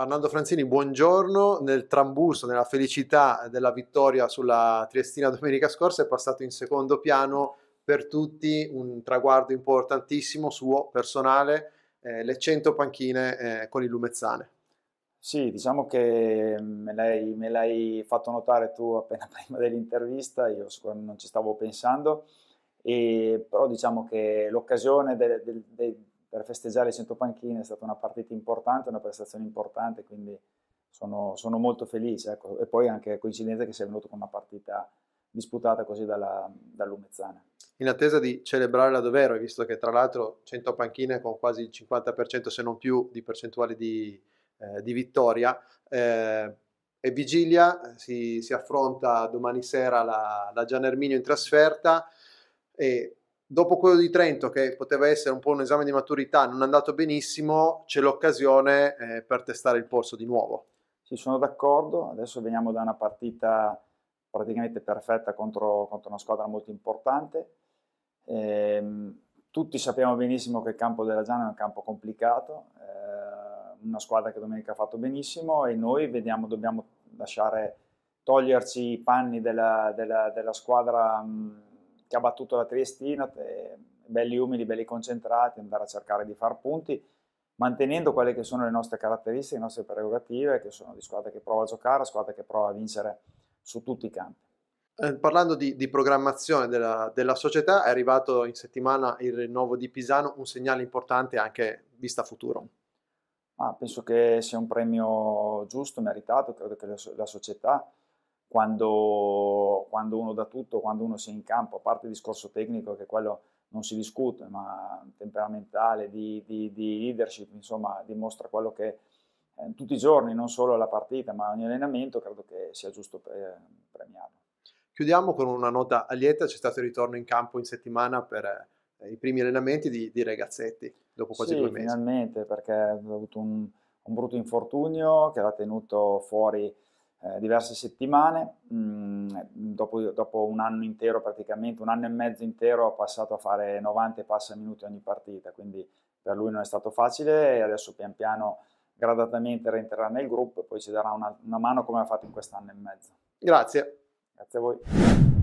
Arnaldo Franzini, buongiorno. Nel trambusto, nella felicità della vittoria sulla Triestina domenica scorsa, è passato in secondo piano per tutti un traguardo importantissimo suo personale, eh, le 100 panchine eh, con il Lumezzane. Sì, diciamo che mm, me l'hai, me l'hai fatto notare tu appena prima dell'intervista, io non ci stavo pensando, e, però diciamo che l'occasione de, de, de, per festeggiare 100 panchine, è stata una partita importante, una prestazione importante, quindi sono, sono molto felice. Ecco. E poi anche coincidenza che sia venuto con una partita disputata così dalla, dall'Umezzana. In attesa di celebrare la Dovero, visto che tra l'altro 100 panchine con quasi il 50% se non più di percentuali di, eh, di vittoria, eh, è vigilia, eh, si, si, affronta domani sera la, la Gian Erminio in trasferta e dopo quello di Trento, che poteva essere un po' un esame di maturità, non è andato benissimo, c'è l'occasione eh, per testare il polso di nuovo. Sì, sono d'accordo. Adesso veniamo da una partita praticamente perfetta contro, contro una squadra molto importante. Ehm, tutti sappiamo benissimo che il campo della Giana è un campo complicato, eh, una squadra che domenica ha fatto benissimo e noi vediamo, dobbiamo lasciare toglierci i panni della, della, della squadra. Mh, mm, che ha battuto la Triestina, belli umili, belli concentrati, andare a cercare di far punti, mantenendo quelle che sono le nostre caratteristiche, le nostre prerogative, che sono di squadra che prova a giocare, squadra che prova a vincere su tutti i campi. Eh, parlando di, di programmazione della, della, società, è arrivato in settimana il rinnovo di Pisano, un segnale importante anche vista futuro. Ah, penso che sia un premio giusto, meritato, credo che la, la società quando, quando, uno dà tutto, quando uno si è in campo, a parte il discorso tecnico che quello non si discute, ma temperamentale, di, di, di leadership, insomma, dimostra quello che eh, tutti i giorni, non solo la partita, ma ogni allenamento, credo che sia giusto pre- eh, premiarlo. Chiudiamo con una nota lieta, c'è stato il ritorno in campo in settimana per eh, i primi allenamenti di, di, Regazzetti, dopo quasi sì, due mesi. finalmente, perché ha avuto un, un brutto infortunio che l'ha tenuto fuori eh, diverse settimane, mh, mm, dopo, dopo, un anno intero praticamente, un anno e mezzo intero ha passato a fare 90 passa minuti ogni partita, quindi per lui non è stato facile e adesso pian piano gradatamente rientrerà nel gruppo e poi ci darà una, una mano come ha fatto in quest'anno e mezzo. Grazie. Grazie a voi.